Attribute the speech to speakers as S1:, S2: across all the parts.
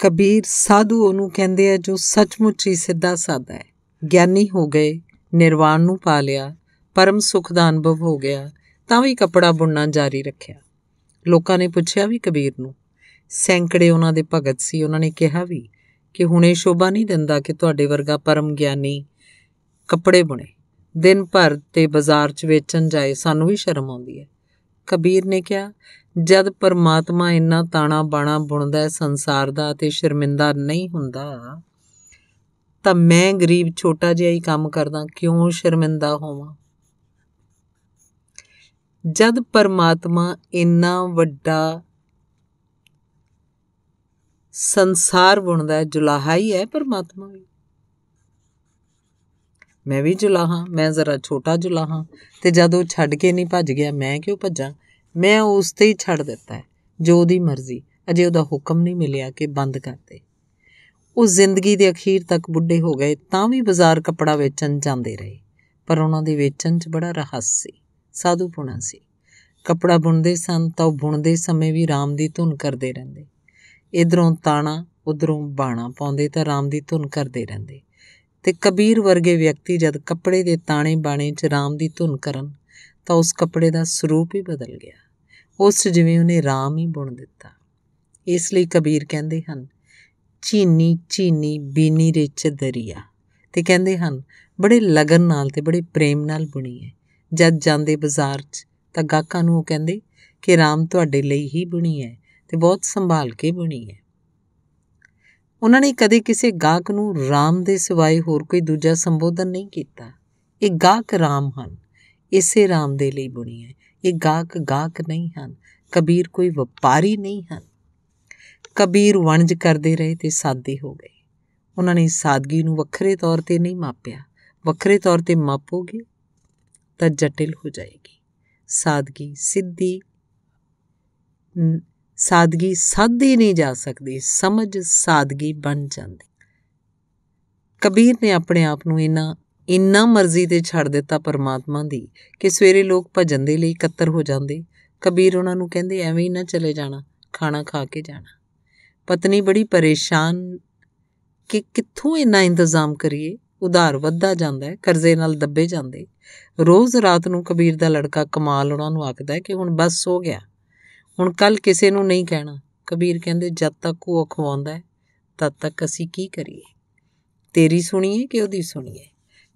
S1: ਕਬੀਰ ਸਾਧੂ ਉਹਨੂੰ ਕਹਿੰਦੇ ਆ ਜੋ ਸੱਚਮੁੱਚ ਹੀ ਸਿੱਧਾ ਸਾਦਾ ਹੈ ਗਿਆਨੀ ਹੋ ਗਏ ਨਿਰਵਾਣ ਨੂੰ ਪਾ ਲਿਆ ਪਰਮ ਸੁਖ ਦਾ ਅਨੁਭਵ ਹੋ ਗਿਆ ਤਾਂ ਵੀ ਕਪੜਾ ਬੁਣਨਾ ਜਾਰੀ ਰੱਖਿਆ ਲੋਕਾਂ ਨੇ ਪੁੱਛਿਆ ਵੀ ਕਬੀਰ ਨੂੰ ਸੈਂਕੜੇ ਉਹਨਾਂ ਦੇ ਭਗਤ ਸੀ ਉਹਨਾਂ ਨੇ ਕਿਹਾ ਵੀ ਕਿ ਹੁਣੇ ਸ਼ੋਭਾ ਨਹੀਂ ਦਿੰਦਾ ਕਿ ਤੁਹਾਡੇ ਵਰਗਾ ਪਰਮ ਗਿਆਨੀ ਕੱਪੜੇ ਬੁਣੇ ਦਿਨ ਭਰ ਤੇ ਬਾਜ਼ਾਰ 'ਚ ਵੇਚਣ ਜਾਏ ਸਾਨੂੰ ਵੀ ਸ਼ਰਮ ਆਉਂਦੀ ਹੈ ਕਬੀਰ ਨੇ ਕਿਹਾ ਜਦ ਪਰਮਾਤਮਾ ਇੰਨਾ ਤਾਣਾ ਬਾਣਾ ਬੁਣਦਾ ਹੈ ਸੰਸਾਰ ਦਾ ਤੇ ਸ਼ਰਮਿੰਦਾ ਨਹੀਂ ਹੁੰਦਾ ਤਾਂ ਮੈਂ ਗਰੀਬ ਛੋਟਾ ਜਿਹਾ ਹੀ ਕੰਮ ਕਰਦਾ ਕਿਉਂ ਸ਼ਰਮਿੰਦਾ ਹੋਵਾਂ ਜਦ ਪਰਮਾਤਮਾ ਇੰਨਾ ਵੱਡਾ ਸੰਸਾਰ ਬੁਣਦਾ ਹੈ ਜੁਲਾਹਾ ਹੀ ਹੈ ਪਰਮਾਤਮਾ ਵੀ ਮੈਂ ਵੀ ਜੁਲਾਹਾ ਮੈਂ ਜ਼ਰਾ ਛੋਟਾ ਜੁਲਾਹਾ ਤੇ ਜਦ ਉਹ ਛੱਡ ਕੇ ਨਹੀਂ ਭੱਜ ਗਿਆ ਮੈਂ ਕਿਉਂ ਭੱਜਾਂ ਮੈਂ ਉਸ ਤੇ ਹੀ ਛੱਡ ਦਿੱਤਾ ਜੋ ਉਹਦੀ ਮਰਜ਼ੀ ਅਜੇ ਉਹਦਾ ਹੁਕਮ ਨਹੀਂ ਮਿਲਿਆ ਕਿ ਬੰਦ ਕਰ ਦੇ ਉਹ ਜ਼ਿੰਦਗੀ ਦੇ ਅਖੀਰ ਤੱਕ ਬੁੱਢੇ ਹੋ ਗਏ ਤਾਂ ਵੀ ਬਾਜ਼ਾਰ ਕੱਪੜਾ ਵੇਚਣ ਜਾਂਦੇ ਰਹੇ ਪਰ ਉਹਨਾਂ ਦੇ ਵੇਚਣ 'ਚ ਬੜਾ ਰਹੱਸ ਸੀ ਸਾਧੂ ਪੁਣਾ ਸੀ ਕੱਪੜਾ ਬੁਣਦੇ ਸਨ ਤਾਂ ਉਹ ਬੁਣਦੇ ਸਮੇਂ ਵੀ ਰਾਮ ਦੀ ਧੁਨ ਕਰਦੇ ਰਹਿੰਦੇ ਇਧਰੋਂ ਤਾਣਾ ਉਧਰੋਂ ਬਾਣਾ ਪਾਉਂਦੇ ਤਾਂ ਰਾਮ ਦੀ ਧੁਨ ਕਰਦੇ ਰਹਿੰਦੇ ਤੇ ਕਬੀਰ ਵਰਗੇ ਵਿਅਕਤੀ ਜਦ ਕੱਪੜੇ ਦੇ ਤਾਣੇ ਬਾਣੇ 'ਚ ਰਾਮ ਦੀ ਧੁਨ ਕਰਨ ਤਾਂ ਉਸ ਕੱਪੜੇ ਦਾ ਸਰੂਪ ਹੀ ਬਦਲ ਗਿਆ ਉਸ ਜਿਵੇਂ ਉਹਨੇ ਰਾਮ ਹੀ ਬੁਣ ਦਿੱਤਾ ਇਸ ਲਈ ਕਬੀਰ ਕਹਿੰਦੇ ਹਨ ਚੀਨੀ ਚੀਨੀ ਬੀਨੀ ਰਿਚ ਦਰਿਆ ਤੇ ਕਹਿੰਦੇ ਹਨ ਬੜੇ ਲਗਨ ਨਾਲ ਤੇ ਬੜੇ ਪ੍ਰੇਮ ਨਾਲ ਬੁਣੀ ਹੈ ਜਦ ਜਾਂਦੇ ਬਾਜ਼ਾਰ 'ਚ ਤਾਂ ਗਾਹਕਾਂ ਨੂੰ ਉਹ ਕਹਿੰਦੇ ਕਿ ਰਾਮ ਤੁਹਾਡੇ ਲਈ ਹੀ ਬੁਣੀ ਹੈ ਤੇ ਬਹੁਤ ਸੰਭਾਲ ਕੇ ਬੁਣੀ ਹੈ ਉਹਨਾਂ ਨੇ ਕਦੇ ਕਿਸੇ ਗਾਹਕ ਨੂੰ ਰਾਮ ਦੇ ਸਿਵਾਏ ਹੋਰ ਕੋਈ ਦੂਜਾ ਸੰਬੋਧਨ ਨਹੀਂ ਕੀਤਾ ਇਹ ਗਾਹਕ ਰਾਮ ਹਨ ਇਸੇ ਰਾਮ ਦੇ ਲਈ ਬੁਣੀ ਹੈ ਇਹ ਗਾਹਕ ਗਾਹਕ ਨਹੀਂ ਹਨ ਕਬੀਰ ਕੋਈ ਵਪਾਰੀ ਨਹੀਂ ਹਨ ਕਬੀਰ ਵਣਜ ਕਰਦੇ ਰਹੇ ਤੇ ਸਾਦੇ ਹੋ ਗਏ ਉਹਨਾਂ ਨੇ ਸਾਦਗੀ ਨੂੰ ਵੱਖਰੇ ਤੌਰ ਤੇ ਨਹੀਂ ਮਾਪਿਆ ਵੱਖਰੇ ਤੌਰ ਤੇ ਮਾਪੋਗੇ ਤਾਂ ਜਟਿਲ ਹੋ ਜਾਏਗੀ ਸਾਦਗੀ ਸਿੱਧੀ ਸਾਦਗੀ ਸਾਦੀ ਨਹੀਂ ਜਾ ਸਕਦੀ ਸਮਝ ਸਾਦਗੀ ਬਣ ਜਾਂਦੀ ਕਬੀਰ ਨੇ ਆਪਣੇ ਆਪ ਨੂੰ ਇਨਾ ਇੰਨਾ ਮਰਜ਼ੀ ਤੇ ਛੱਡ ਦਿੱਤਾ ਪਰਮਾਤਮਾ ਦੀ ਕਿ ਸਵੇਰੇ ਲੋਕ ਭਜਨ ਦੇ ਲਈ ਇਕੱਤਰ ਹੋ ਜਾਂਦੇ ਕਬੀਰ ਉਹਨਾਂ ਨੂੰ ਕਹਿੰਦੇ ਐਵੇਂ ਹੀ ਨਾ ਚਲੇ ਜਾਣਾ ਖਾਣਾ ਖਾ ਕੇ ਜਾਣਾ ਪਤਨੀ ਬੜੀ ਪਰੇਸ਼ਾਨ ਕਿ ਕਿੱਥੋਂ ਇੰਨਾ ਇੰਤਜ਼ਾਮ ਕਰੀਏ ਉਧਾਰ ਵੱਧਦਾ ਜਾਂਦਾ ਹੈ ਕਰਜ਼ੇ ਨਾਲ ਦੱਬੇ ਜਾਂਦੇ ਰੋਜ਼ ਰਾਤ ਨੂੰ ਕਬੀਰ ਦਾ ਲੜਕਾ ਕਮਾਲ ਉਹਨਾਂ ਨੂੰ ਆਖਦਾ ਕਿ ਹੁਣ ਬਸ ਹੋ ਗਿਆ ਹੁਣ ਕੱਲ ਕਿਸੇ ਨੂੰ ਨਹੀਂ ਕਹਿਣਾ ਕਬੀਰ ਕਹਿੰਦੇ ਜਦ ਤੱਕ ਉਹ ਖਵਾਉਂਦਾ ਹੈ ਤਦ ਤੱਕ ਅਸੀਂ ਕੀ ਕਰੀਏ ਤੇਰੀ ਸੁਣੀਏ ਕਿ ਉਹਦੀ ਸੁਣੀਏ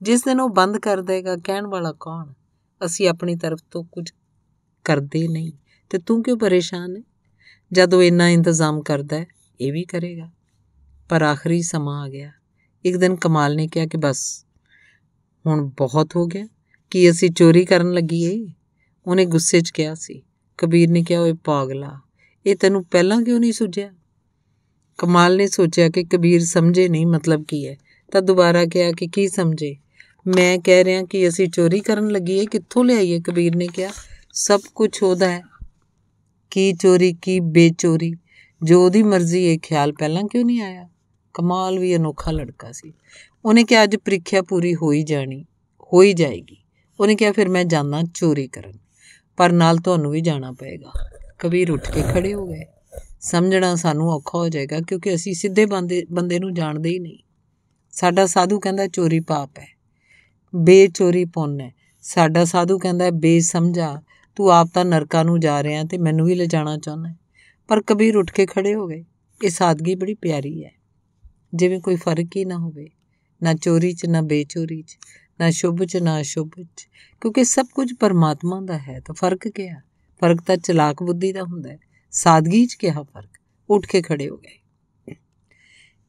S1: ਜਿਸ ਦਿਨ ਉਹ ਬੰਦ ਕਰ ਦੇਗਾ ਕਹਿਣ ਵਾਲਾ ਕੌਣ ਅਸੀਂ ਆਪਣੀ ਤਰਫ ਤੋਂ ਕੁਝ ਕਰਦੇ ਨਹੀਂ ਤੇ ਤੂੰ ਕਿਉਂ ਪਰੇਸ਼ਾਨ ਹੈ ਜਦ ਉਹ ਇੰਨਾ ਇੰਤਜ਼ਾਮ ਕਰਦਾ ਹੈ ਇਹ ਵੀ ਕਰੇਗਾ ਪਰ ਆਖਰੀ ਸਮਾਂ ਆ ਗਿਆ ਇੱਕ ਦਿਨ ਕਮਾਲ ਨੇ ਕਿਹਾ ਕਿ ਬਸ ਹੁਣ ਬਹੁਤ ਹੋ ਗਿਆ ਕਿ ਅਸੀਂ ਚੋਰੀ ਕਰਨ ਲੱਗੀਏ ਉਹਨੇ ਗੁੱਸੇ 'ਚ ਕਿਹਾ ਸੀ ਕਬੀਰ ਨੇ ਕਿਹਾ ਓਏ ਪਾਗਲਾ ਇਹ ਤੈਨੂੰ ਪਹਿਲਾਂ ਕਿਉਂ ਨਹੀਂ ਸੁਝਿਆ ਕਮਾਲ ਨੇ ਸੋਚਿਆ ਕਿ ਕਬੀਰ ਸਮਝੇ ਨਹੀਂ ਮਤਲਬ ਕੀ ਹੈ ਤਾਂ ਦੁਬਾਰਾ ਕਿਹਾ ਕਿ ਕੀ ਸਮਝੇ ਮੈਂ ਕਹਿ ਰਿਹਾ ਕਿ ਅਸੀਂ ਚੋਰੀ ਕਰਨ ਲੱਗੀ ਹੈ ਕਿੱਥੋਂ ਲਿਆਈਏ ਕਬੀਰ ਨੇ ਕਿਹਾ ਸਭ ਕੁਝ ਉਹਦਾ ਹੈ ਕੀ ਚੋਰੀ ਕੀ ਬੇਚੋਰੀ ਜੋ ਉਹਦੀ ਮਰਜ਼ੀ ਇਹ ਖਿਆਲ ਪਹਿਲਾਂ ਕਿਉਂ ਨਹੀਂ ਆਇਆ ਕਮਾਲ ਵੀ ਅਨੋਖਾ ਲੜਕਾ ਸੀ ਉਹਨੇ ਕਿਹਾ ਅੱਜ ਪ੍ਰੀਖਿਆ ਪੂਰੀ ਹੋਈ ਜਾਣੀ ਹੋਈ ਜਾਏਗੀ ਉਹਨੇ ਕਿਹਾ ਫਿਰ ਮੈਂ ਜਾਣਾ ਚੋਰੀ ਕਰਨ ਪਰ ਨਾਲ ਤੁਹਾਨੂੰ ਵੀ ਜਾਣਾ ਪਏਗਾ ਕਬੀਰ ਉੱਠ ਕੇ ਖੜੇ ਹੋ ਗਏ ਸਮਝਣਾ ਸਾਨੂੰ ਔਖਾ ਹੋ ਜਾਏਗਾ ਕਿਉਂਕਿ ਅਸੀਂ ਸਿੱਧੇ ਬੰਦੇ ਬੰਦੇ ਨੂੰ ਜਾਣਦੇ ਹੀ ਨਹੀਂ ਸਾਡਾ ਸਾਧੂ ਕਹਿੰਦਾ ਚੋਰੀ ਪਾਪ ਹੈ ਬੇਚੋਰੀ ਪੁੰਨ ਹੈ ਸਾਡਾ ਸਾਧੂ ਕਹਿੰਦਾ ਬੇ ਸਮਝਾ ਤੂੰ ਆਪ ਤਾਂ ਨਰਕਾਂ ਨੂੰ ਜਾ ਰਿਹਾ ਤੇ ਮੈਨੂੰ ਵੀ ਲਿਜਾਣਾ ਚਾਹੁੰਦਾ ਪਰ ਕਬੀਰ ਉੱਠ ਕੇ ਖੜੇ ਹੋ ਗਏ ਇਹ ਸਾਦਗੀ ਬੜੀ ਪਿਆਰੀ ਹੈ ਜਿਵੇਂ ਕੋਈ ਫਰਕ ਹੀ ਨਾ ਹੋਵੇ ਨਾ ਚੋਰੀ 'ਚ ਨਾ ਬੇਚੋਰੀ 'ਚ ਨਾ ਸ਼ੁਭ ਚ ਨਾ ਸ਼ੁਭ ਚ ਕਿਉਂਕਿ ਸਭ ਕੁਝ ਪਰਮਾਤਮਾ ਦਾ ਹੈ ਤਾਂ ਫਰਕ ਕਿਹਾ ਫਰਕ ਤਾਂ ਚਲਾਕ ਬੁੱਧੀ ਦਾ ਹੁੰਦਾ ਹੈ ਸਾਦਗੀ ਚ ਕਿਹਾ ਫਰਕ ਉੱਠ ਕੇ ਖੜੇ ਹੋ ਗਏ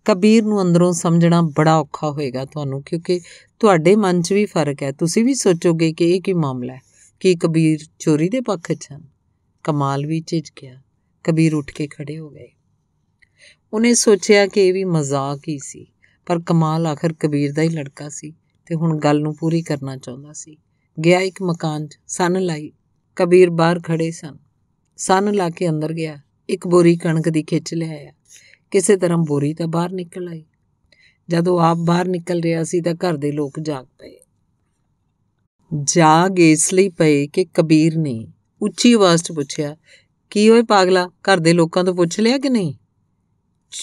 S1: ਕਬੀਰ ਨੂੰ ਅੰਦਰੋਂ ਸਮਝਣਾ ਬੜਾ ਔਖਾ ਹੋਏਗਾ ਤੁਹਾਨੂੰ ਕਿਉਂਕਿ ਤੁਹਾਡੇ ਮਨ 'ਚ ਵੀ ਫਰਕ ਹੈ ਤੁਸੀਂ ਵੀ ਸੋਚੋਗੇ ਕਿ ਇਹ ਕੀ ਮਾਮਲਾ ਹੈ ਕਿ ਕਬੀਰ ਚੋਰੀ ਦੇ ਪੱਖ 'ਚ ਹਨ ਕਮਾਲ ਵੀ ਚਿਜ ਗਿਆ ਕਬੀਰ ਉੱਠ ਕੇ ਖੜੇ ਹੋ ਗਏ ਉਹਨੇ ਸੋਚਿਆ ਕਿ ਇਹ ਵੀ ਮਜ਼ਾਕ ਹੀ ਸੀ ਪਰ ਕਮਾਲ ਆਖਰ ਕਬੀਰ ਦਾ ਹੀ ਲੜਕਾ ਸੀ ਤੇ ਹੁਣ ਗੱਲ ਨੂੰ ਪੂਰੀ ਕਰਨਾ ਚਾਹੁੰਦਾ ਸੀ ਗਿਆ ਇੱਕ ਮਕਾਨ 'ਚ ਸਨ ਲਾਈ ਕਬੀਰ ਬਾਹਰ ਖੜੇ ਸਨ ਸਨ ਲਾ ਕੇ ਅੰਦਰ ਗਿਆ ਇੱਕ ਬੋਰੀ ਕਣਕ ਦੀ ਖਿੱਚ ਲਿਆਇਆ ਕਿਸੇ ਤਰ੍ਹਾਂ ਬੋਰੀ ਤਾਂ ਬਾਹਰ ਨਿਕਲ ਆਈ ਜਦੋਂ ਆਪ ਬਾਹਰ ਨਿਕਲ ਰਿਹਾ ਸੀ ਤਾਂ ਘਰ ਦੇ ਲੋਕ ਜਾਗ ਪਏ ਜਾਗ ਇਸ ਲਈ ਪਏ ਕਿ ਕਬੀਰ ਨੇ ਉੱਚੀ ਆਵਾਜ਼ 'ਚ ਪੁੱਛਿਆ ਕੀ ਹੋਏ ਪਾਗਲਾ ਘਰ ਦੇ ਲੋਕਾਂ ਤੋਂ ਪੁੱਛ ਲਿਆ ਕਿ ਨਹੀਂ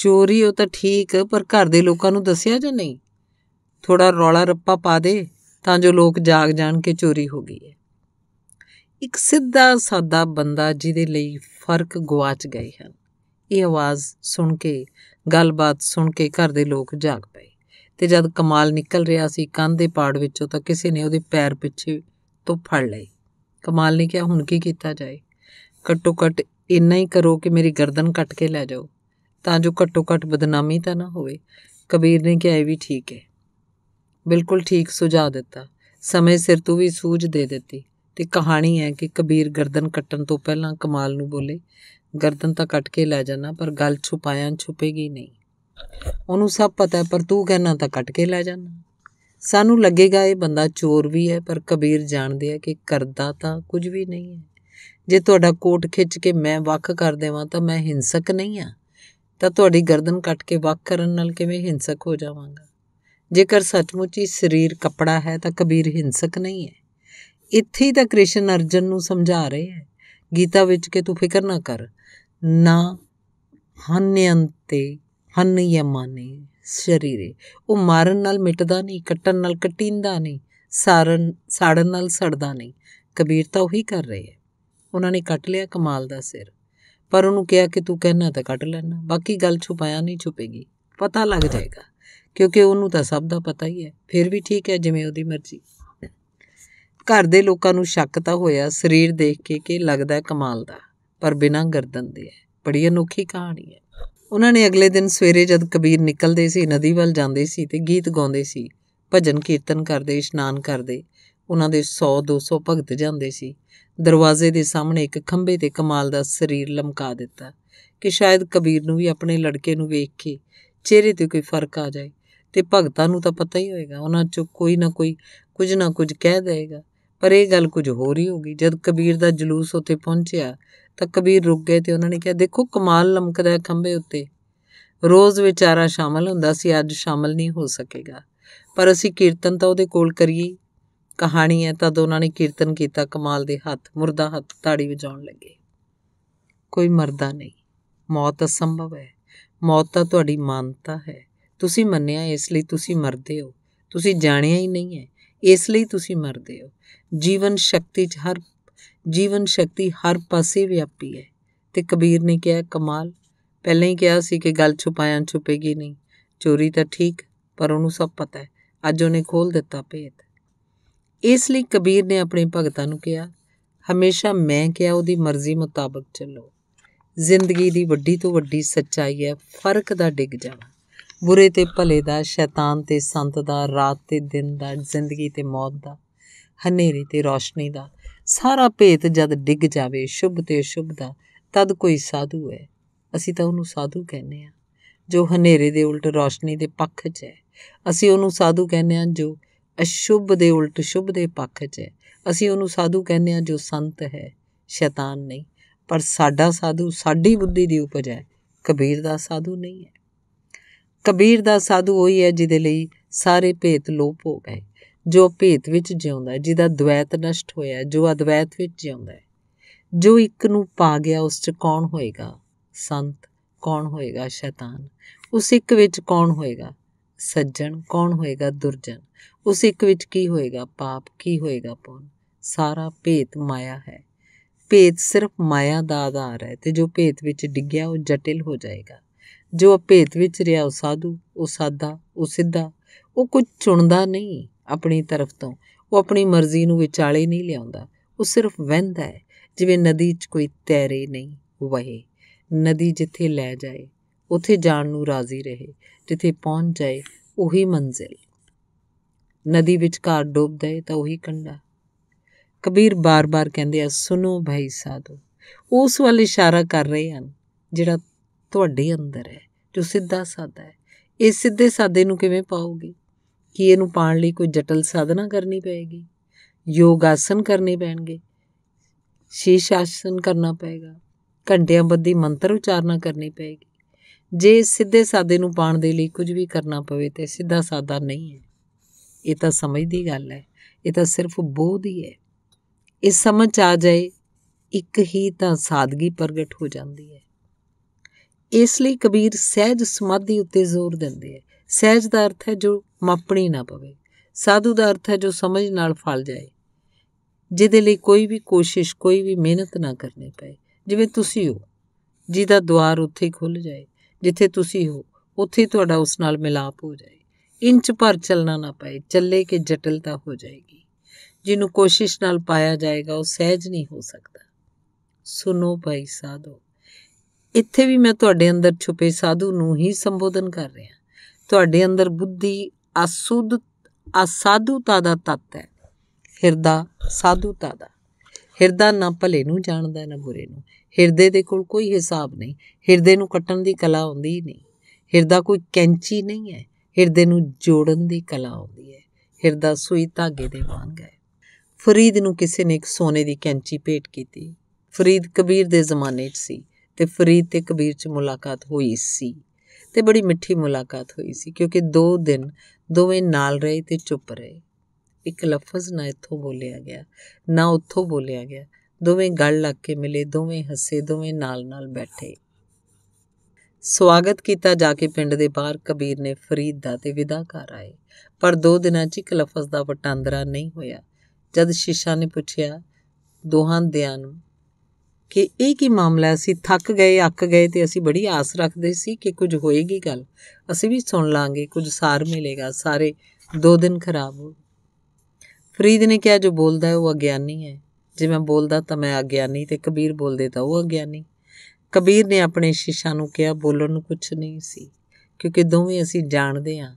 S1: ਚੋਰੀ ਉਹ ਤਾਂ ਠੀਕ ਪਰ ਘਰ ਦੇ ਲੋਕਾਂ ਨੂੰ ਦੱਸਿਆ ਜਾਂ ਨਹੀਂ ਥੋੜਾ ਰੌਲਾ ਰੱਪਾ ਪਾ ਦੇ ਤਾਂ ਜੋ ਲੋਕ ਜਾਗ ਜਾਣ ਕਿ ਚੋਰੀ ਹੋ ਗਈ ਹੈ ਇੱਕ ਸਿੱਧਾ ਸਾਦਾ ਬੰਦਾ ਜਿਹਦੇ ਲਈ ਫਰਕ ਗਵਾਚ ਗਏ ਹਨ ਇਹ ਆਵਾਜ਼ ਸੁਣ ਕੇ ਗੱਲਬਾਤ ਸੁਣ ਕੇ ਘਰ ਦੇ ਲੋਕ ਜਾਗ ਪਏ ਤੇ ਜਦ ਕਮਾਲ ਨਿਕਲ ਰਿਹਾ ਸੀ ਕੰਧ ਦੇ ਪਾੜ ਵਿੱਚੋਂ ਤਾਂ ਕਿਸੇ ਨੇ ਉਹਦੇ ਪੈਰ ਪਿੱਛੇ ਤੋਂ ਫੜ ਲਈ ਕਮਾਲ ਨੇ ਕਿਹਾ ਹੁਣ ਕੀ ਕੀਤਾ ਜਾਏ ਘੱਟੋ ਘੱਟ ਇੰਨਾ ਹੀ ਕਰੋ ਕਿ ਮੇਰੀ ਗਰਦਨ ਕੱਟ ਕੇ ਲੈ ਜਾਓ ਤਾਂ ਜੋ ਘੱਟੋ ਘੱਟ ਬਦਨਾਮੀ ਤਾਂ ਨਾ ਹੋਵੇ ਕਬੀਰ ਨੇ ਕਿਹਾ ਇਹ ਵੀ ਠੀਕ ਹੈ ਬਿਲਕੁਲ ਠੀਕ ਸੁਝਾ ਦਿੱਤਾ ਸਮੇਂ ਸਿਰ ਤੂੰ ਵੀ ਸੂਝ ਦੇ ਦਿੱਤੀ ਤੇ ਕਹਾਣੀ ਹੈ ਕਿ ਕਬੀਰ ਗਰਦਨ ਕੱਟਣ ਤੋਂ ਪਹਿਲਾਂ ਕਮਾਲ ਨੂੰ ਬੋਲੇ ਗਰਦਨ ਤਾਂ ਕੱਟ ਕੇ ਲੈ ਜਾਣਾ ਪਰ ਗੱਲ ਛੁਪਾਇਆਂ ਛੁਪੇਗੀ ਨਹੀਂ ਉਹਨੂੰ ਸਭ ਪਤਾ ਹੈ ਪਰ ਤੂੰ ਕਹਿਣਾ ਤਾਂ ਕੱਟ ਕੇ ਲੈ ਜਾਣਾ ਸਾਨੂੰ ਲੱਗੇਗਾ ਇਹ ਬੰਦਾ ਚੋਰ ਵੀ ਹੈ ਪਰ ਕਬੀਰ ਜਾਣਦੇ ਆ ਕਿ ਕਰਦਾ ਤਾਂ ਕੁਝ ਵੀ ਨਹੀਂ ਹੈ ਜੇ ਤੁਹਾਡਾ ਕੋਟ ਖਿੱਚ ਕੇ ਮੈਂ ਵੱਖ ਕਰ ਦੇਵਾਂ ਤਾਂ ਮੈਂ ਹਿੰਸਕ ਨਹੀਂ ਆ ਤਾਂ ਤੁਹਾਡੀ ਗਰਦਨ ਕੱਟ ਕੇ ਵੱਖ ਕਰਨ ਨਾਲ ਕਿਵੇਂ ਹਿੰਸਕ ਹੋ ਜਾਵਾਂਗਾ ਜੇਕਰ ਸੱਚਮੁੱਚ ਹੀ ਸਰੀਰ ਕਪੜਾ ਹੈ ਤਾਂ ਕਬੀਰ ਹਿੰਸਕ ਨਹੀਂ ਹੈ ਇੱਥੇ ਹੀ ਤਾਂ ਕ੍ਰਿਸ਼ਨ ਅਰਜਨ ਨੂੰ ਸਮਝਾ ਰਹੇ ਹੈ ਗੀਤਾ ਵਿੱਚ ਕਿ ਤੂੰ ਫਿਕਰ ਨਾ ਕਰ ਨਾ ਹਨਯੰਤੇ ਹਨਯਮਾਨੇ ਸਰੀਰੇ ਉਹ ਮਾਰਨ ਨਾਲ ਮਿਟਦਾ ਨਹੀਂ ਕੱਟਣ ਨਾਲ ਕਟਿੰਦਾ ਨਹੀਂ ਸਾਰਨ ਸਾੜਨ ਨਾਲ ਸੜਦਾ ਨਹੀਂ ਕਬੀਰ ਤਾਂ ਉਹੀ ਕਰ ਰਹੇ ਹੈ ਉਹਨਾਂ ਨੇ ਕੱਟ ਲਿਆ ਕਮਾਲ ਦਾ ਸਿਰ ਪਰ ਉਹਨੂੰ ਕਿਹਾ ਕਿ ਤੂੰ ਕਹਿਣਾ ਤਾਂ ਕੱਟ ਲੈਣਾ ਬਾਕੀ ਗੱਲ ਛੁਪਾਇਆ ਨਹੀਂ ਛੁਪੇਗੀ ਪਤਾ ਲੱਗ ਜਾਏਗਾ ਕਿਉਂਕਿ ਉਹਨੂੰ ਤਾਂ ਸਭ ਦਾ ਪਤਾ ਹੀ ਹੈ ਫਿਰ ਵੀ ਠੀਕ ਹੈ ਜਿਵੇਂ ਉਹਦੀ ਮਰਜ਼ੀ ਘਰ ਦੇ ਲੋਕਾਂ ਨੂੰ ਸ਼ੱਕ ਤਾਂ ਹੋਇਆ ਸਰੀਰ ਦੇਖ ਕੇ ਕਿ ਲੱਗਦਾ ਹੈ ਕਮਾਲ ਦਾ ਪਰ ਬਿਨਾਂ ਗਰਦਨ ਦੇ ਹੈ ਬੜੀ ਅਨੋਖੀ ਕਹਾਣੀ ਹੈ ਉਹਨਾਂ ਨੇ ਅਗਲੇ ਦਿਨ ਸਵੇਰੇ ਜਦ ਕਬੀਰ ਨਿਕਲਦੇ ਸੀ ਨਦੀ ਵੱਲ ਜਾਂਦੇ ਸੀ ਤੇ ਗੀਤ ਗਾਉਂਦੇ ਸੀ ਭਜਨ ਕੀਰਤਨ ਕਰਦੇ ਇਸ਼ਨਾਨ ਕਰਦੇ ਉਹਨਾਂ ਦੇ 100 200 ਭਗਤ ਜਾਂਦੇ ਸੀ ਦਰਵਾਜ਼ੇ ਦੇ ਸਾਹਮਣੇ ਇੱਕ ਖੰਭੇ ਤੇ ਕਮਾਲ ਦਾ ਸਰੀਰ ਲਮਕਾ ਦਿੱਤਾ ਕਿ ਸ਼ਾਇਦ ਕਬੀਰ ਨੂੰ ਵੀ ਆਪਣੇ ਲੜਕੇ ਨੂੰ ਵੇਖ ਕੇ ਚਿਹਰੇ ਤੇ ਕੋਈ ਫਰਕ ਆ ਜਾਏ ਤੇ ਭਗਤਾਂ ਨੂੰ ਤਾਂ ਪਤਾ ਹੀ ਹੋਏਗਾ ਉਹਨਾਂ ਚੋਂ ਕੋਈ ਨਾ ਕੋਈ ਕੁਝ ਨਾ ਕੁਝ ਕਹਿ ਦੇਗਾ ਪਰ ਇਹ ਗੱਲ ਕੁਝ ਹੋਰ ਹੀ ਹੋਗੀ ਜਦ ਕਬੀਰ ਦਾ ਜਲੂਸ ਉੱਥੇ ਪਹੁੰਚਿਆ ਤਾਂ ਕਬੀਰ ਰੁਕ ਗਏ ਤੇ ਉਹਨਾਂ ਨੇ ਕਿਹਾ ਦੇਖੋ ਕਮਾਲ ਲਮਕਦਾ ਹੈ ਖੰਬੇ ਉੱਤੇ ਰੋਜ਼ ਵਿਚਾਰਾ ਸ਼ਾਮਲ ਹੁੰਦਾ ਸੀ ਅੱਜ ਸ਼ਾਮਲ ਨਹੀਂ ਹੋ ਸਕੇਗਾ ਪਰ ਅਸੀਂ ਕੀਰਤਨ ਤਾਂ ਉਹਦੇ ਕੋਲ ਕਰੀਏ ਕਹਾਣੀ ਹੈ ਤਾਂ ਉਹਨਾਂ ਨੇ ਕੀਰਤਨ ਕੀਤਾ ਕਮਾਲ ਦੇ ਹੱਥ ਮੁਰਦਾ ਹੱਥ ਤਾੜੀ ਵਜਾਉਣ ਲੱਗੇ ਕੋਈ ਮਰਦਾ ਨਹੀਂ ਮੌਤ ਅਸੰਭਵ ਹੈ ਮੌਤ ਤਾਂ ਤੁਹਾਡੀ ਮਾਨਤਾ ਹੈ ਤੁਸੀਂ ਮੰਨਿਆ ਇਸ ਲਈ ਤੁਸੀਂ ਮਰਦੇ ਹੋ ਤੁਸੀਂ ਜਾਣਿਆ ਹੀ ਨਹੀਂ ਹੈ ਇਸ ਲਈ ਤੁਸੀਂ ਮਰਦੇ ਹੋ ਜੀਵਨ ਸ਼ਕਤੀ ਚ ਹਰ ਜੀਵਨ ਸ਼ਕਤੀ ਹਰ ਪਾਸੇ ਵਿਆਪੀ ਹੈ ਤੇ ਕਬੀਰ ਨੇ ਕਿਹਾ ਕਮਾਲ ਪਹਿਲਾਂ ਹੀ ਕਿਹਾ ਸੀ ਕਿ ਗੱਲ ਛੁਪਾਇਆਂ ਛੁਪੇਗੀ ਨਹੀਂ ਚੋਰੀ ਤਾਂ ਠੀਕ ਪਰ ਉਹਨੂੰ ਸਭ ਪਤਾ ਹੈ ਅੱਜ ਉਹਨੇ ਖੋਲ ਦਿੱਤਾ ਭੇਤ ਇਸ ਲਈ ਕਬੀਰ ਨੇ ਆਪਣੇ ਭਗਤਾਂ ਨੂੰ ਕਿਹਾ ਹਮੇਸ਼ਾ ਮੈਂ ਕਿਹਾ ਉਹਦੀ ਮਰਜ਼ੀ ਮੁਤਾਬਕ ਚੱਲੋ ਜ਼ਿੰਦਗੀ ਦੀ ਵੱਡੀ ਤੋਂ ਵੱਡੀ ਸੱਚਾਈ ਹੈ ਫਰਕ ਦਾ ਡਿੱਗ ਜਾਣਾ ਬੁਰੇ ਤੇ ਭਲੇ ਦਾ ਸ਼ੈਤਾਨ ਤੇ ਸੰਤ ਦਾ ਰਾਤ ਤੇ ਦਿਨ ਦਾ ਜ਼ਿੰਦਗੀ ਤੇ ਮੌਤ ਦਾ ਹਨੇਰੀ ਤੇ ਰੋਸ਼ਨੀ ਦਾ ਸਾਰਾ ਭੇਤ ਜਦ ਡਿੱਗ ਜਾਵੇ ਸ਼ੁਭ ਤੇ ਅਸ਼ੁਭ ਦਾ ਤਦ ਕੋਈ ਸਾਧੂ ਹੈ ਅਸੀਂ ਤਾਂ ਉਹਨੂੰ ਸਾਧੂ ਕਹਿੰਦੇ ਆ ਜੋ ਹਨੇਰੇ ਦੇ ਉਲਟ ਰੋਸ਼ਨੀ ਦੇ ਪੱਖ 'ਚ ਹੈ ਅਸੀਂ ਉਹਨੂੰ ਸਾਧੂ ਕਹਿੰਦੇ ਆ ਜੋ ਅਸ਼ੁਭ ਦੇ ਉਲਟ ਸ਼ੁਭ ਦੇ ਪੱਖ 'ਚ ਹੈ ਅਸੀਂ ਉਹਨੂੰ ਸਾਧੂ ਕਹਿੰਦੇ ਆ ਜੋ ਸੰਤ ਹੈ ਸ਼ੈਤਾਨ ਨਹੀਂ ਪਰ ਸਾਡਾ ਸਾਧੂ ਸਾਡੀ ਬੁੱਧੀ ਦੀ ਉਪਜ ਹੈ ਕਬੀਰ ਦਾ ਸਾਧੂ ਨਹੀਂ ਹੈ ਕਬੀਰ ਦਾ ਸਾਧੂ ਹੋਈ ਹੈ ਜਿਹਦੇ ਲਈ ਸਾਰੇ ਭੇਤ ਲੋਪ ਹੋ ਗਏ ਜੋ ਭੇਤ ਵਿੱਚ ਜਿਉਂਦਾ ਹੈ ਜਿਹਦਾ ਦ્વੈਤ ਨਸ਼ਟ ਹੋਇਆ ਜੋ ਅਦ્વੈਤ ਵਿੱਚ ਜਿਉਂਦਾ ਹੈ ਜੋ ਇੱਕ ਨੂੰ ਪਾ ਗਿਆ ਉਸ 'ਚ ਕੌਣ ਹੋਏਗਾ ਸੰਤ ਕੌਣ ਹੋਏਗਾ ਸ਼ੈਤਾਨ ਉਸ ਇੱਕ ਵਿੱਚ ਕੌਣ ਹੋਏਗਾ ਸੱਜਣ ਕੌਣ ਹੋਏਗਾ ਦੁਰਜਨ ਉਸ ਇੱਕ ਵਿੱਚ ਕੀ ਹੋਏਗਾ ਪਾਪ ਕੀ ਹੋਏਗਾ ਪੁੰਨ ਸਾਰਾ ਭੇਤ ਮਾਇਆ ਹੈ ਭੇਤ ਸਿਰਫ ਮਾਇਆ ਦਾ ਆਧਾਰ ਹੈ ਤੇ ਜੋ ਭੇਤ ਵਿੱਚ ਡਿੱਗਿਆ ਉਹ ਜਟਿਲ ਹੋ ਜਾਏਗਾ ਜੋ ਭੇਤ ਵਿੱਚ ਰਿਹਾ ਉਹ ਸਾਧੂ ਉਹ ਸਾਦਾ ਉਹ ਸਿੱਧਾ ਉਹ ਕੁਝ ਚੁਣਦਾ ਨਹੀਂ ਆਪਣੀ ਤਰਫ ਤੋਂ ਉਹ ਆਪਣੀ ਮਰਜ਼ੀ ਨੂੰ ਵਿਚਾਲੇ ਨਹੀਂ ਲਿਆਉਂਦਾ ਉਹ ਸਿਰਫ ਵਹਿੰਦਾ ਹੈ ਜਿਵੇਂ ਨਦੀ 'ਚ ਕੋਈ ਤੈਰੇ ਨਹੀਂ ਵਹੇ ਨਦੀ ਜਿੱਥੇ ਲੈ ਜਾਏ ਉਥੇ ਜਾਣ ਨੂੰ ਰਾਜ਼ੀ ਰਹੇ ਜਿੱਥੇ ਪਹੁੰਚ ਜਾਏ ਉਹੀ ਮੰਜ਼ਿਲ ਨਦੀ ਵਿਚਕਾਰ ਡੁੱਬਦਾ ਹੈ ਤਾਂ ਉਹੀ ਕੰਡਾ ਕਬੀਰ ਬਾਰ-ਬਾਰ ਕਹਿੰਦੇ ਆ ਸੁਨੋ ਭਾਈ ਸਾਧੋ ਉਸ ਵੱਲ ਇਸ਼ਾਰਾ ਕਰ ਰਹੇ ਹਨ ਜਿਹੜਾ ਤੁਹਾਡੇ ਅੰਦਰ ਹੈ ਜੋ ਸਿੱਧਾ ਸਾਦਾ ਹੈ ਇਸ ਸਿੱਧੇ ਸਾਦੇ ਨੂੰ ਕਿਵੇਂ ਪਾਓਗੇ ਕਿ ਇਹਨੂੰ ਪਾਣ ਲਈ ਕੋਈ ਜਟਲ ਸਾਧਨਾ ਕਰਨੀ ਪਏਗੀ ਯੋਗ ਆਸਨ ਕਰਨੇ ਪੈਣਗੇ ਸ਼ੀਸ਼ ਆਸਨ ਕਰਨਾ ਪਏਗਾ ਘੰਟਿਆਂ ਬੱਧੀ ਮੰਤਰ ਉਚਾਰਨਾ ਕਰਨੀ ਪਏਗੀ ਜੇ ਸਿੱਧੇ ਸਾਦੇ ਨੂੰ ਪਾਣ ਦੇ ਲਈ ਕੁਝ ਵੀ ਕਰਨਾ ਪਵੇ ਤੇ ਸਿੱਧਾ ਸਾਦਾ ਨਹੀਂ ਹੈ ਇਹ ਤਾਂ ਸਮਝ ਦੀ ਗੱਲ ਹੈ ਇਹ ਤਾਂ ਸਿਰਫ ਬੋਧ ਹੀ ਹੈ ਇਹ ਸਮਝ ਆ ਜਾਏ ਇੱਕ ਹੀ ਤਾਂ ਸਾਦਗੀ ਪ੍ਰਗਟ ਹੋ ਜਾਂਦੀ ਹੈ ਇਸ ਲਈ ਕਬੀਰ ਸਹਿਜ ਸਮਾਧੀ ਉੱਤੇ ਜ਼ੋਰ ਦਿੰਦੇ ਹੈ ਸਹਿਜ ਦਾ ਅਰਥ ਹੈ ਜੋ ਮਾਪਣੀ ਨਾ ਪਵੇ ਸਾਧੂ ਦਾ ਅਰਥ ਹੈ ਜੋ ਸਮਝ ਨਾਲ ਫਲ ਜਾਏ ਜਿਹਦੇ ਲਈ ਕੋਈ ਵੀ ਕੋਸ਼ਿਸ਼ ਕੋਈ ਵੀ ਮਿਹਨਤ ਨਾ ਕਰਨੀ ਪਏ ਜਿਵੇਂ ਤੁਸੀਂ ਹੋ ਜਿਹਦਾ ਦਵਾਰ ਉੱਥੇ ਹੀ ਖੁੱਲ ਜਾਏ ਜਿੱਥੇ ਤੁਸੀਂ ਹੋ ਉੱਥੇ ਤੁਹਾਡਾ ਉਸ ਨਾਲ ਮਿਲਾਪ ਹੋ ਜਾਏ ਇੰਚ ਭਰ ਚੱਲਣਾ ਨਾ ਪਏ ਚੱਲੇ ਕਿ ਜਟਲਤਾ ਹੋ ਜਾਏਗੀ ਜਿਹਨੂੰ ਕੋਸ਼ਿਸ਼ ਨਾਲ ਪਾਇਆ ਜਾਏਗਾ ਉਹ ਸਹਿਜ ਨਹੀਂ ਹੋ ਸਕਦਾ ਸੁਨੋ ਭਾਈ ਸਾਧੋ ਇੱਥੇ ਵੀ ਮੈਂ ਤੁਹਾਡੇ ਅੰਦਰ ਛੁਪੇ ਸਾਧੂ ਨੂੰ ਹੀ ਸੰਬੋਧਨ ਕਰ ਰਿਹਾ ਤੁਹਾਡੇ ਅੰਦਰ ਬੁੱਧੀ ਅਸੁੱਧ ਅਸਾਧੂਤਾ ਦਾ ਤਤ ਹੈ ਹਿਰਦਾ ਸਾਧੂਤਾ ਦਾ ਹਿਰਦਾ ਨਾ ਭਲੇ ਨੂੰ ਜਾਣਦਾ ਨਾ ਬੁਰੇ ਨੂੰ ਹਿਰਦੇ ਦੇ ਕੋਲ ਕੋਈ ਹਿਸਾਬ ਨਹੀਂ ਹਿਰਦੇ ਨੂੰ ਕੱਟਣ ਦੀ ਕਲਾ ਆਉਂਦੀ ਨਹੀਂ ਹਿਰਦਾ ਕੋਈ ਕੈਂਚੀ ਨਹੀਂ ਹੈ ਹਿਰਦੇ ਨੂੰ ਜੋੜਨ ਦੀ ਕਲਾ ਆਉਂਦੀ ਹੈ ਹਿਰਦਾ ਸੂਈ ਧਾਗੇ ਦੇ ਵਾਂਗ ਹੈ ਫਰੀਦ ਨੂੰ ਕਿਸੇ ਨੇ ਇੱਕ ਸੋਨੇ ਦੀ ਕੈਂਚੀ ਭੇਟ ਕੀਤੀ ਫਰੀਦ ਕਬੀਰ ਦੇ ਜ਼ਮਾਨੇ 'ਚ ਸੀ ਤੇ ਫਰੀਦ ਤੇ ਕਬੀਰ 'ਚ ਮੁਲਾਕਾਤ ਹੋਈ ਸੀ ਤੇ ਬੜੀ ਮਿੱਠੀ ਮੁਲਾਕਾਤ ਹੋਈ ਸੀ ਕਿਉਂਕਿ ਦੋ ਦਿਨ ਦੋਵੇਂ ਨਾਲ ਰਹੇ ਤੇ ਚੁੱਪ ਰਹੇ ਇੱਕ ਲਫ਼ਜ਼ ਨਾ ਇੱਥੋਂ ਬੋਲਿਆ ਗਿਆ ਨਾ ਉੱਥੋਂ ਬੋਲਿਆ ਗਿਆ ਦੋਵੇਂ ਗੱਲ ਲੱਗ ਕੇ ਮਿਲੇ ਦੋਵੇਂ ਹੱਸੇ ਦੋਵੇਂ ਨਾਲ-ਨਾਲ ਬੈਠੇ ਸਵਾਗਤ ਕੀਤਾ ਜਾ ਕੇ ਪਿੰਡ ਦੇ ਬਾਹਰ ਕਬੀਰ ਨੇ ਫਰੀਦ ਦਾ ਤੇ ਵਿਦਾ ਕਰ ਆਏ ਪਰ ਦੋ ਦਿਨਾਂ 'ਚ ਇੱਕ ਲਫ਼ਜ਼ ਦਾ ਵਟਾਂਦਰਾ ਨਹੀਂ ਹੋਇਆ ਜਦ ਸ਼ੀਸ਼ਾ ਨੇ ਪੁੱਛਿਆ ਦੋਹਾਂ ਦਿਆਂ ਨੂੰ ਕਿ ਇਹ ਕੀ ਮਾਮਲਾ ਅਸੀਂ ਥੱਕ ਗਏ ਅੱਕ ਗਏ ਤੇ ਅਸੀਂ ਬੜੀ ਆਸ ਰੱਖਦੇ ਸੀ ਕਿ ਕੁਝ ਹੋਏਗੀ ਗੱਲ ਅਸੀਂ ਵੀ ਸੁਣ ਲਾਂਗੇ ਕੁਝ ਸਾਰ ਮਿਲੇਗਾ ਸਾਰੇ ਦੋ ਦਿਨ ਖਰਾਬ ਹੋ ਫਰੀਦ ਨੇ ਕਿਹਾ ਜੋ ਬੋਲਦਾ ਹੈ ਉਹ ਅਗਿਆਨੀ ਹੈ ਜੇ ਮੈਂ ਬੋਲਦਾ ਤਾਂ ਮੈਂ ਅਗਿਆਨੀ ਤੇ ਕਬੀਰ ਬੋਲਦੇ ਤਾਂ ਉਹ ਅਗਿਆਨੀ ਕਬੀਰ ਨੇ ਆਪਣੇ ਸ਼ਿਸ਼ਾ ਨੂੰ ਕਿਹਾ ਬੋਲਣ ਨੂੰ ਕੁਝ ਨਹੀਂ ਸੀ ਕਿਉਂਕਿ ਦੋਵੇਂ ਅਸੀਂ ਜਾਣਦੇ ਹਾਂ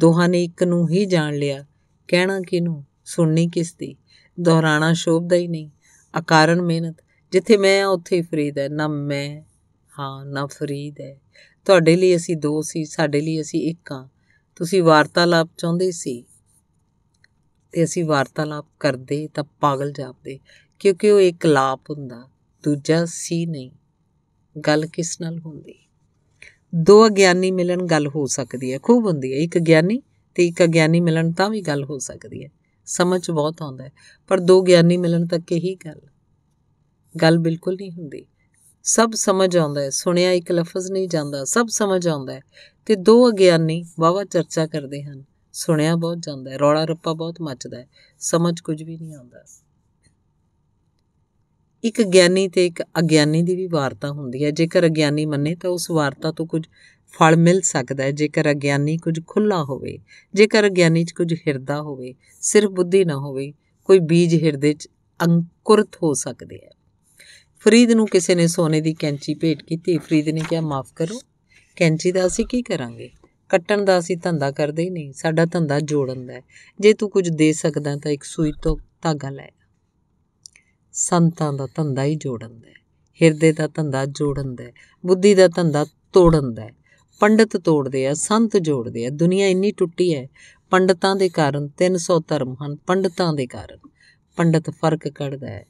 S1: ਦੋਹਾਂ ਨੇ ਇੱਕ ਨੂੰ ਹੀ ਜਾਣ ਲਿਆ ਕਹਿਣਾ ਕਿਨੂੰ ਸੁਣਨੀ ਕਿਸ ਦੀ ਦੁਹਰਾਣਾ ਸ਼ੋਭਦਾ ਹੀ ਨਹੀਂ ਅਕਾਰਨ ਮਿਹਨਤ ਜਿੱਥੇ ਮੈਂ ਉੱਥੇ ਹੀ ਫਰੀਦ ਹੈ ਨਾ ਮੈਂ ਹਾਂ ਨਾ ਫਰੀਦ ਹੈ ਤੁਹਾਡੇ ਲਈ ਅਸੀਂ ਦੋ ਸੀ ਸਾਡੇ ਲਈ ਅਸੀਂ ਇੱਕ ਹਾਂ ਤੁਸੀਂ ਵਾਰਤਾਲਾਪ ਚਾਹੁੰਦੇ ਸੀ ਤੇ ਅਸੀਂ ਵਾਰਤਾਲਾਪ ਕਰਦੇ ਤਾਂ ਪਾਗਲ ਜਾਪਦੇ ਕਿਉਂਕਿ ਉਹ ਇੱਕ ਲਾਪ ਹੁੰਦਾ ਦੂਜਾ ਸੀ ਨਹੀਂ ਗੱਲ ਕਿਸ ਨਾਲ ਹੁੰਦੀ ਦੋ ਅਗਿਆਨੀ ਮਿਲਣ ਗੱਲ ਹੋ ਸਕਦੀ ਹੈ ਖੂਬ ਹੁੰਦੀ ਹੈ ਇੱਕ ਗਿਆਨੀ ਤੇ ਇੱਕ ਅਗਿਆਨੀ ਮਿਲਣ ਤਾਂ ਵੀ ਗੱਲ ਹੋ ਸਕਦੀ ਹੈ ਸਮਝ ਬਹੁਤ ਆਉਂਦਾ ਹੈ ਪਰ ਦੋ ਗਿਆਨੀ ਮਿਲਣ ਤੱਕ ਇਹੀ ਗੱਲ ਗੱਲ ਬਿਲਕੁਲ ਨਹੀਂ ਹੁੰਦੀ ਸਭ ਸਮਝ ਆਉਂਦਾ ਹੈ ਸੁਣਿਆ ਇੱਕ ਲਫ਼ਜ਼ ਨਹੀਂ ਜਾਂਦਾ ਸਭ ਸਮਝ ਆਉਂਦਾ ਹੈ ਤੇ ਦੋ ਅਗਿਆਨੀ ਵਾਵਾ ਚਰਚਾ ਕਰਦੇ ਹਨ ਸੁਣਿਆ ਬਹੁਤ ਜਾਂਦਾ ਹੈ ਰੌਲਾ ਰੱਪਾ ਬਹੁਤ ਮੱਚਦਾ ਹੈ ਸਮਝ ਕੁਝ ਵੀ ਨਹੀਂ ਆਉਂਦਾ ਇੱਕ ਗਿਆਨੀ ਤੇ ਇੱਕ ਅਗਿਆਨੀ ਦੀ ਵੀ ਵਾਰਤਾ ਹੁੰਦੀ ਹੈ ਜੇਕਰ ਅਗਿਆਨੀ ਮੰਨੇ ਤਾਂ ਉਸ ਵਾਰਤਾ ਤੋਂ ਕੁਝ ਫਲ ਮਿਲ ਸਕਦਾ ਹੈ ਜੇਕਰ ਅਗਿਆਨੀ ਕੁਝ ਖੁੱਲਾ ਹੋਵੇ ਜੇਕਰ ਅਗਿਆਨੀ 'ਚ ਕੁਝ ਹਿਰਦਾ ਹੋਵੇ ਸਿਰਫ ਬੁੱਧੀ ਨਾ ਹੋਵੇ ਕੋਈ ਬੀਜ ਹਿਰਦੇ 'ਚ ਅੰਕੁਰਿਤ ਹੋ ਸਕਦੇ ਹੈ ਫਰੀਦ ਨੂੰ ਕਿਸੇ ਨੇ ਸੋਨੇ ਦੀ ਕੈਂਚੀ ਭੇਟ ਕੀਤੀ ਫਰੀਦ ਨੇ ਕਿਹਾ ਮਾਫ ਕਰੋ ਕੈਂਚੀ ਦਾ ਅਸੀਂ ਕੀ ਕਰਾਂਗੇ ਕੱਟਣ ਦਾ ਅਸੀਂ ਧੰਦਾ ਕਰਦੇ ਹੀ ਨਹੀਂ ਸਾਡਾ ਧੰਦਾ ਜੋੜਨ ਦਾ ਹੈ ਜੇ ਤੂੰ ਕੁਝ ਦੇ ਸਕਦਾ ਤਾਂ ਇੱਕ ਸੂਈ ਤੋਂ ਧਾਗਾ ਲੈ ਸੰਤਾਂ ਦਾ ਧੰਦਾ ਹੀ ਜੋੜਨ ਦਾ ਹੈ ਹਿਰਦੇ ਦਾ ਧੰਦਾ ਜੋੜਨ ਦਾ ਹੈ ਬੁੱਧੀ ਦਾ ਧੰਦਾ ਤੋੜਨ ਦਾ ਹੈ ਪੰਡਤ ਤੋੜਦੇ ਆ ਸੰਤ ਜੋੜਦੇ ਆ ਦੁਨੀਆ ਇੰਨੀ ਟੁੱਟੀ ਹੈ ਪੰਡਤਾਂ ਦੇ ਕਾਰਨ 300 ਧਰਮ ਹਨ ਪੰਡਤਾਂ ਦੇ ਕਾਰਨ ਪੰਡਤ ਫਰਕ ਕੱਢਦਾ ਹੈ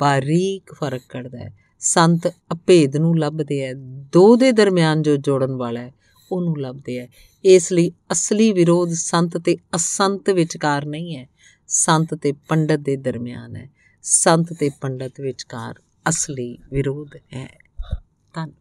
S1: ਬਾਰੀਕ ਫਰਕ ਕਰਦਾ ਹੈ ਸੰਤ ਅਪੇਧ ਨੂੰ ਲੱਭਦੇ ਹੈ ਦੋ ਦੇ ਦਰਮਿਆਨ ਜੋ ਜੋੜਨ ਵਾਲਾ ਹੈ ਉਹਨੂੰ ਲੱਭਦੇ ਹੈ ਇਸ ਲਈ ਅਸਲੀ ਵਿਰੋਧ ਸੰਤ ਤੇ ਅਸੰਤ ਵਿਚਕਾਰ ਨਹੀਂ ਹੈ ਸੰਤ ਤੇ ਪੰਡਤ ਦੇ ਦਰਮਿਆਨ ਹੈ ਸੰਤ ਤੇ ਪੰਡਤ ਵਿਚਕਾਰ ਅਸਲੀ ਵਿਰੋਧ ਹੈ ਧੰਨ